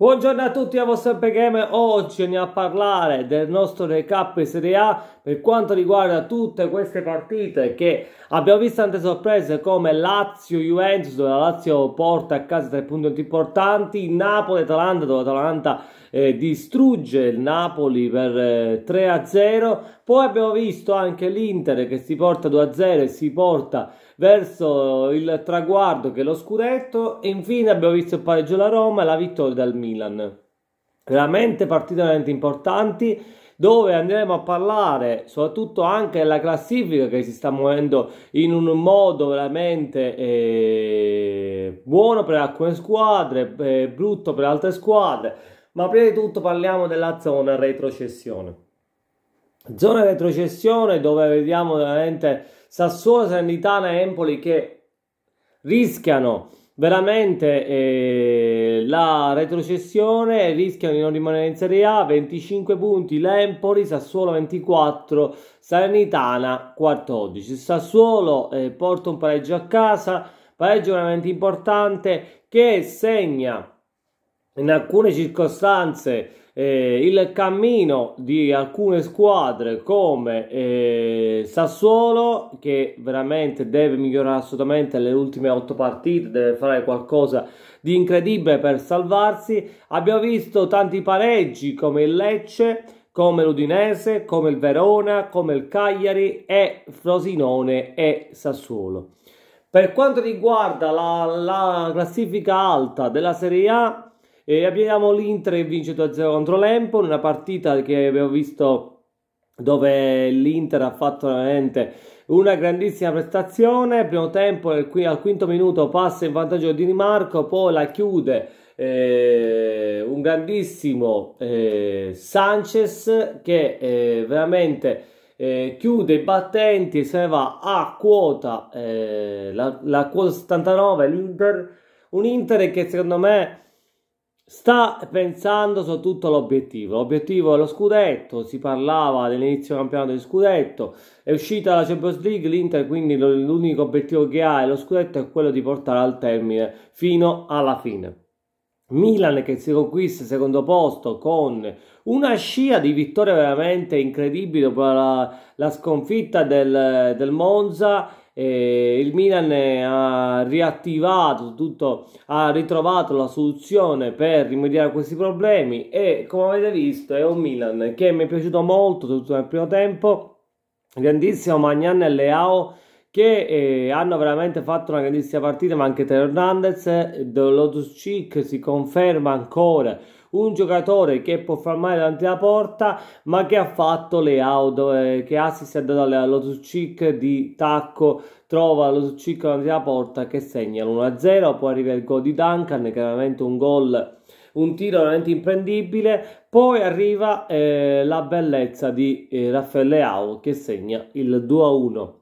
Buongiorno a tutti, amo vostro Gamer. Oggi andiamo a parlare del nostro recap Serie A per quanto riguarda tutte queste partite che abbiamo visto tante sorprese come Lazio Juventus dove la Lazio porta a casa tre punti importanti, Napoli Atalanta dove Atalanta eh, distrugge il Napoli per eh, 3 0 poi abbiamo visto anche l'Inter che si porta 2 0 e si porta verso il traguardo che è lo scudetto e infine abbiamo visto il pareggio della Roma e la vittoria del Milan veramente partite veramente importanti dove andremo a parlare soprattutto anche della classifica che si sta muovendo in un modo veramente eh, buono per alcune squadre, eh, brutto per altre squadre. Ma prima di tutto parliamo della zona retrocessione. Zona retrocessione dove vediamo veramente Sassuolo, Sanitana e Empoli che rischiano veramente eh, la retrocessione, rischiano di non rimanere in Serie A, 25 punti l'Empoli, Sassuolo 24, Sanitana 14. Sassuolo eh, porta un pareggio a casa, pareggio veramente importante che segna in alcune circostanze eh, il cammino di alcune squadre come eh, Sassuolo che veramente deve migliorare assolutamente le ultime otto partite, deve fare qualcosa di incredibile per salvarsi. Abbiamo visto tanti pareggi come il Lecce, come l'Udinese, come il Verona, come il Cagliari e Frosinone e Sassuolo. Per quanto riguarda la, la classifica alta della Serie A, e abbiamo l'Inter che vince 2-0 contro l'Empo, una partita che abbiamo visto dove l'Inter ha fatto veramente una grandissima prestazione, primo tempo al quinto minuto passa in vantaggio di Di Marco, poi la chiude eh, un grandissimo eh, Sanchez che eh, veramente eh, chiude i battenti e se ne va a quota eh, la, la quota 79 l'Inter, un Inter che secondo me Sta pensando soprattutto all'obiettivo. L'obiettivo è lo scudetto, si parlava dell'inizio del campionato di scudetto, è uscita la Champions League, l'Inter quindi l'unico obiettivo che ha è lo scudetto è quello di portare al termine fino alla fine. Milan che si conquista il secondo posto con una scia di vittorie veramente incredibile dopo la, la sconfitta del, del Monza eh, il Milan ha riattivato tutto, ha ritrovato la soluzione per rimediare a questi problemi e come avete visto è un Milan che mi è piaciuto molto tutto nel primo tempo. Grandissimo Magnan e Leao che eh, hanno veramente fatto una grandissima partita, ma anche Teo Hernandez, eh, Lotus Cic si conferma ancora un giocatore che può far male davanti alla porta, ma che ha fatto le auto, eh, che assist ha dato allo Zucic di tacco, trova lo Zucic davanti alla porta che segna l'1-0, poi arriva il gol di Duncan, che è veramente un gol un tiro veramente imprendibile. Poi arriva eh, la bellezza di eh, Raffaele Leao che segna il 2-1.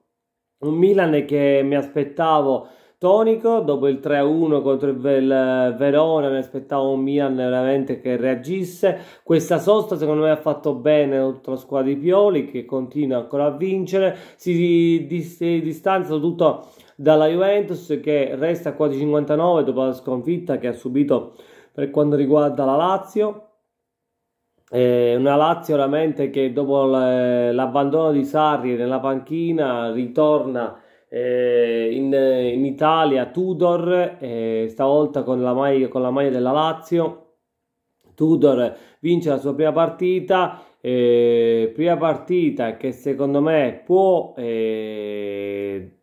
Un Milan che mi aspettavo tonico dopo il 3-1 contro il Verona mi aspettavo un Milan veramente che reagisse questa sosta secondo me ha fatto bene tutta la squadra di Pioli che continua ancora a vincere si, distanza tutto dalla Juventus che resta a quasi 59 dopo la sconfitta che ha subito per quanto riguarda la Lazio eh, una Lazio veramente che dopo l'abbandono di Sarri nella panchina ritorna eh, in, in, Italia Tudor, eh, stavolta con la, maglia, con la maglia della Lazio. Tudor vince la sua prima partita, eh, prima partita che secondo me può eh,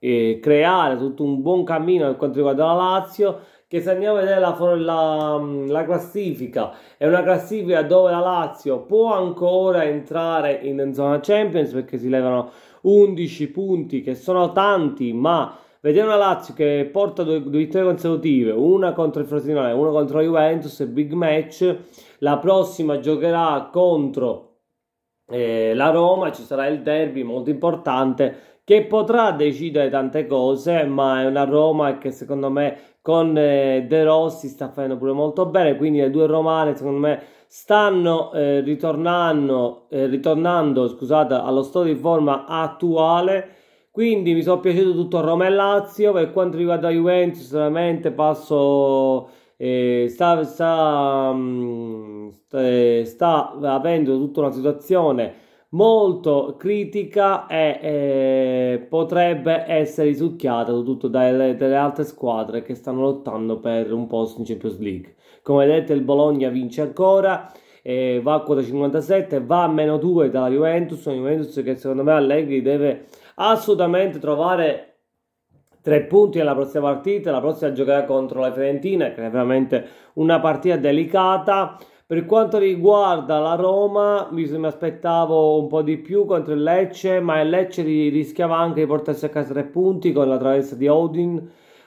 eh, creare tutto un buon cammino per quanto riguarda la Lazio che se andiamo a vedere la, la, mm, la, classifica è una classifica dove la Lazio può ancora entrare in zona Champions perché si levano 11 punti che sono tanti, ma vedere una Lazio che porta due, due vittorie consecutive, una contro il Frosinone, una contro la Juventus, big match, la prossima giocherà contro eh, la Roma, ci sarà il derby molto importante che potrà decidere tante cose, ma è una Roma che secondo me con eh, De Rossi sta facendo pure molto bene, quindi le due romane secondo me stanno eh, ritornando, eh, ritornando scusate, allo stato di forma attuale. Quindi mi sono piaciuto tutto Roma e Lazio. Per quanto riguarda Juventus, veramente passo. Eh, sta, sta, mm, sta, eh, sta, avendo tutta una situazione molto critica e eh, potrebbe essere risucchiata tutto dalle, dalle altre squadre che stanno lottando per un posto in Champions League come vedete il Bologna vince ancora eh, va a quota 57 va a meno 2 dalla Juventus una Juventus che secondo me Allegri deve assolutamente trovare tre punti alla prossima partita la prossima giocherà contro la Fiorentina che è veramente una partita delicata per quanto riguarda la Roma, mi, aspettavo un po' di più contro il Lecce, ma il Lecce rischiava anche di portarsi a casa tre punti con la traversa di Odin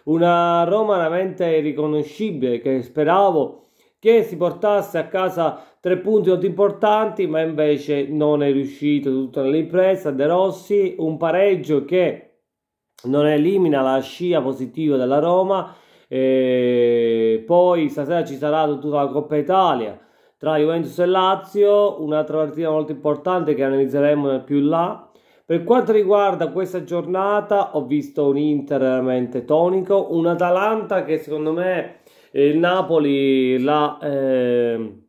una Roma veramente riconoscibile che speravo che si portasse a casa tre punti molto importanti, ma invece non è riuscito tutto nell'impresa. De Rossi, un pareggio che non elimina la scia positiva della Roma. E poi stasera ci sarà tutta la Coppa Italia tra Juventus e Lazio, un'altra partita molto importante che analizzeremo più in là per quanto riguarda questa giornata, ho visto un Inter veramente tonico, un Atalanta che secondo me eh, il Napoli l'ha eh,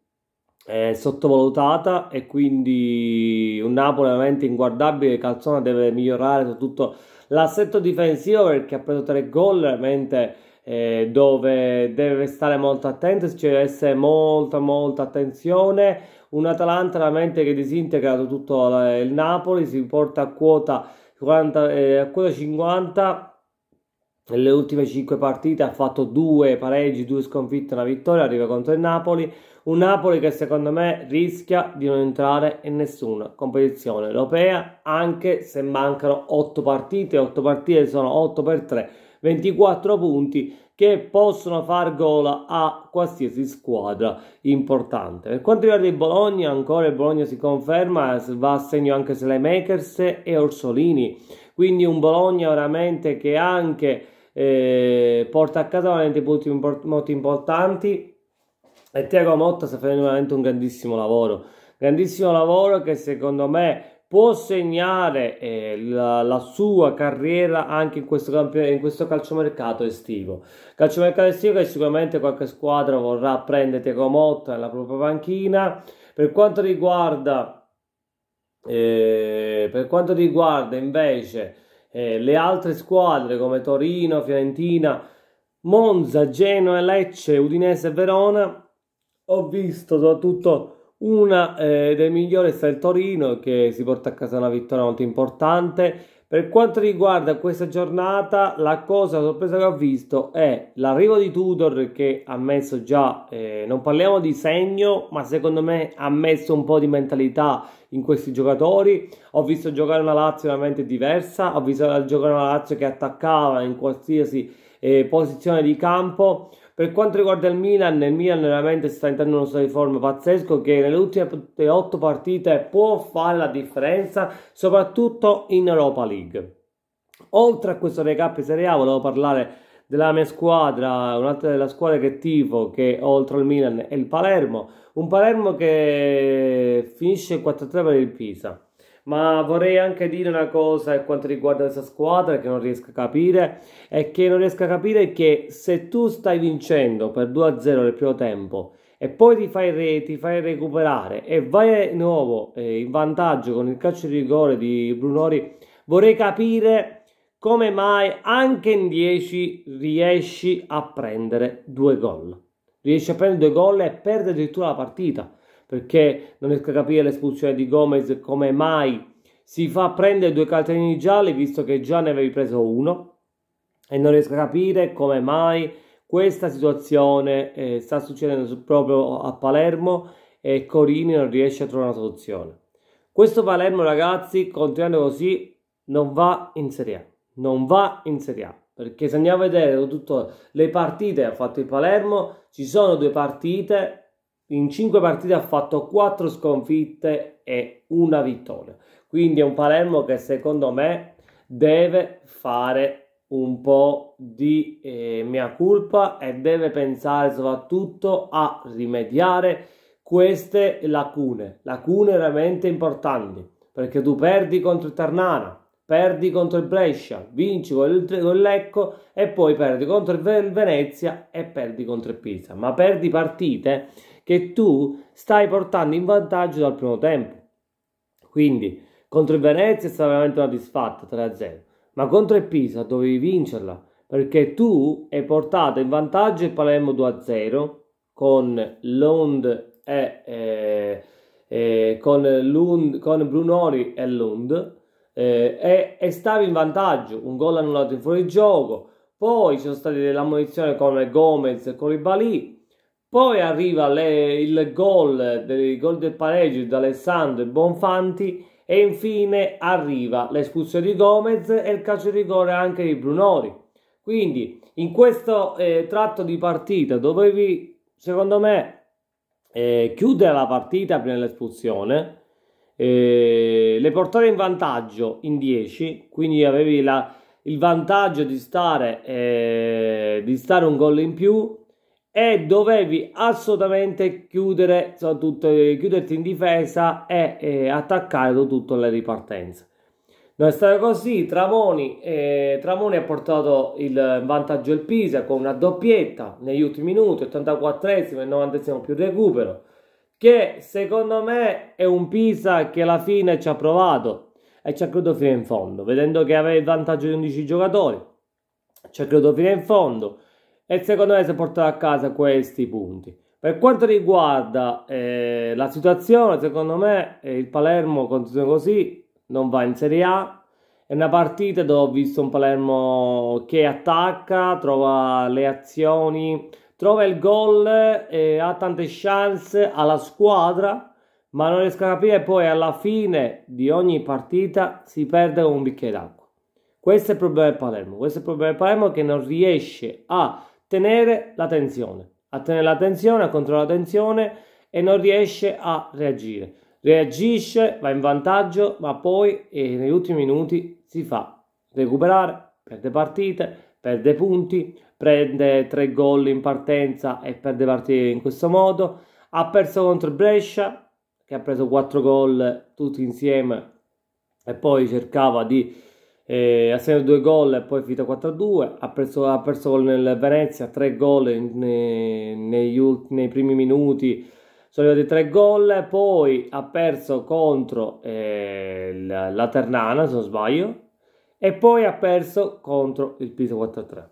sottovalutata e quindi un Napoli veramente inguardabile. Calzona deve migliorare soprattutto l'assetto difensivo perché ha preso tre gol veramente. Eh, dove deve stare molto attento, ci cioè deve essere molta molta attenzione un Atalanta veramente che disintegra tutto il Napoli, si porta a quota, 40, eh, a quota 50 nelle ultime 5 partite ha fatto 2 pareggi, 2 sconfitte, una vittoria, arriva contro il Napoli, un Napoli che secondo me rischia di non entrare in nessuna competizione europea, anche se mancano 8 partite, 8 partite sono 8 per 3, 24 punti, che possono far gol a qualsiasi squadra importante. Per quanto riguarda il Bologna, ancora il Bologna si conferma, va a segno anche Slaymakers e Orsolini, quindi un Bologna veramente che anche eh, porta a casa veramente punti import- molto importanti e Tiago Motta sta facendo veramente un grandissimo lavoro grandissimo lavoro che secondo me può segnare eh, la, la, sua carriera anche in questo, in questo calciomercato estivo. Calciomercato estivo che sicuramente qualche squadra vorrà prendere Tiago Motta nella propria panchina. Per quanto riguarda, eh, per quanto riguarda invece eh, le altre squadre come Torino, Fiorentina, Monza, Genoa, Lecce, Udinese e Verona, ho visto soprattutto una eh, delle migliori sta il Torino che si porta a casa una vittoria molto importante. Per quanto riguarda questa giornata, la cosa la sorpresa che ho visto è l'arrivo di Tudor che ha messo già, eh, non parliamo di segno, ma secondo me ha messo un po' di mentalità in questi giocatori. Ho visto giocare una Lazio veramente diversa, ho visto giocare una Lazio che attaccava in qualsiasi eh, posizione di campo per quanto riguarda il Milan, il Milan veramente sta entrando in uno stato di forma pazzesco che nelle ultime 8 partite può fare la differenza, soprattutto in Europa League. Oltre a questo recap Serie A, volevo parlare della mia squadra, un'altra della squadra che tifo, che oltre al Milan è il Palermo. Un Palermo che finisce 4-3 per il Pisa ma vorrei anche dire una cosa per quanto riguarda questa squadra che non riesco a capire e che non riesco a capire è che se tu stai vincendo per 2-0 nel primo tempo e poi ti fai, re, ti fai recuperare e vai di nuovo eh, in vantaggio con il calcio di rigore di Brunori, vorrei capire come mai anche in 10 riesci a prendere due gol. Riesci a prendere due gol e perde addirittura la partita perché non riesco a capire l'espulsione di Gomez come mai si fa prendere due cartellini gialli visto che già ne avevi preso uno e non riesco a capire come mai questa situazione eh, sta succedendo proprio a Palermo e Corini non riesce a trovare una soluzione. Questo Palermo ragazzi continuando così non va in Serie A, non va in Serie A perché se andiamo a vedere tutte le partite che ha fatto il Palermo ci sono due partite in 5 partite ha fatto 4 sconfitte e una vittoria. Quindi è un Palermo che secondo me deve fare un po' di eh, mia colpa e deve pensare soprattutto a rimediare queste lacune, lacune veramente importanti, perché tu perdi contro il Tarnana, perdi contro il Brescia, vinci con, il, con l'Ecco e poi perdi contro il Venezia e perdi contro il Pisa, ma perdi partite che tu stai portando in vantaggio dal primo tempo. Quindi contro il Venezia è stata veramente una disfatta 3-0, ma contro il Pisa dovevi vincerla perché tu hai portato in vantaggio il Palermo 2-0 con Lund e, e, e con, Lund, con Brunori e Lund eh, e, e, stavi in vantaggio, un gol annullato in fuorigioco, poi ci sono state delle ammonizioni come Gomez e Colibali, poi arriva le, il gol del, gol del pareggio di Alessandro e Bonfanti e infine arriva l'espulsione di Gomez e il calcio di rigore anche di Brunori. Quindi in questo eh, tratto di partita dovevi, secondo me, eh, chiudere la partita prima dell'espulsione, eh, le portare in vantaggio in 10, quindi avevi la, il vantaggio di stare, eh, di stare un gol in più e dovevi assolutamente chiudere, insomma, tutto, chiuderti in difesa e eh, attaccare tutto alla ripartenza. Non è stato così, Tramoni, eh, Tramoni ha portato il vantaggio il Pisa con una doppietta negli ultimi minuti, 84esimo e 90esimo più recupero, che secondo me è un Pisa che alla fine ci ha provato e ci ha creduto fino in fondo, vedendo che aveva il vantaggio di 11 giocatori, ci ha creduto fino in fondo, e secondo me si porterà a casa questi punti. Per quanto riguarda eh, la situazione, secondo me eh, il Palermo continua così, non va in Serie A. È una partita dove ho visto un Palermo che attacca, trova le azioni, trova il gol, eh, ha tante chance, alla squadra, ma non riesco a capire poi alla fine di ogni partita si perde con un bicchiere d'acqua. Questo è il problema del Palermo, questo è il problema del Palermo che non riesce a tenere la tensione, a tenere la tensione, a controllare la tensione e non riesce a reagire. Reagisce, va in vantaggio, ma poi negli ultimi minuti si fa recuperare, perde partite, perde punti, prende tre gol in partenza e perde partite in questo modo. Ha perso contro il Brescia, che ha preso quattro gol tutti insieme e poi cercava di ha segnato due gol e poi è finita 4-2, ha perso, ha perso gol nel Venezia, tre gol nei, nei, nei primi minuti, sono arrivati tre gol, poi ha perso contro eh, la, la, Ternana se non sbaglio, e poi ha perso contro il Pisa 4-3.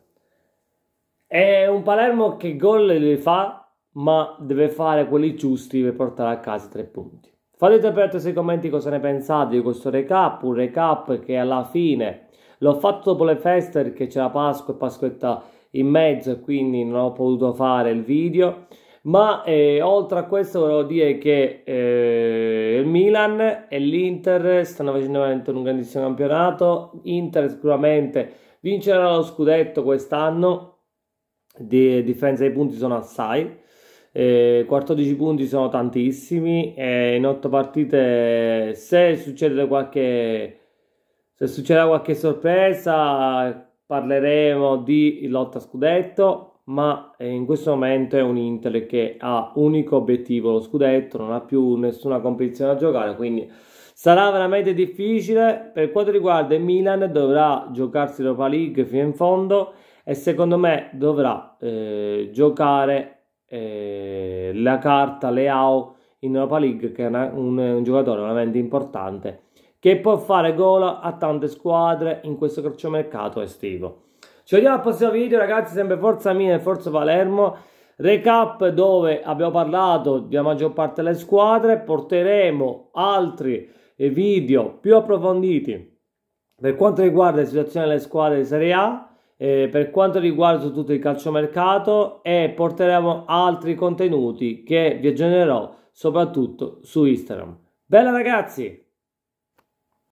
È un Palermo che gol li fa, ma deve fare quelli giusti per portare a casa tre punti. Fatete perdere sui commenti cosa ne pensate di questo recap, un recap che alla fine l'ho fatto dopo le feste perché c'era Pasqua e Pasquetta in mezzo e quindi non ho potuto fare il video ma eh, oltre a questo volevo dire che eh, il Milan e l'Inter stanno facendo veramente un grandissimo campionato Inter sicuramente vincerà lo scudetto quest'anno di differenza dei punti sono assai eh, 14 punti sono tantissimi e in 8 partite se succede qualche se succederà qualche sorpresa parleremo di lotta scudetto ma eh, in questo momento è un Inter che ha unico obiettivo lo scudetto non ha più nessuna competizione da giocare quindi sarà veramente difficile per quanto riguarda il Milan dovrà giocarsi l'Europa League fino in fondo e secondo me dovrà eh, giocare eh, la carta Leao in Europa League che è una, un, un giocatore veramente importante che può fare gola a tante squadre in questo calciomercato estivo. Ci vediamo al prossimo video ragazzi, sempre Forza Mina e Forza Palermo. Recap dove abbiamo parlato della maggior parte delle squadre, porteremo altri video più approfonditi per quanto riguarda la situazione delle squadre di Serie A eh, per quanto riguarda tutto il calciomercato e eh, porteremo altri contenuti che vi aggiornerò soprattutto su Instagram. Bella ragazzi!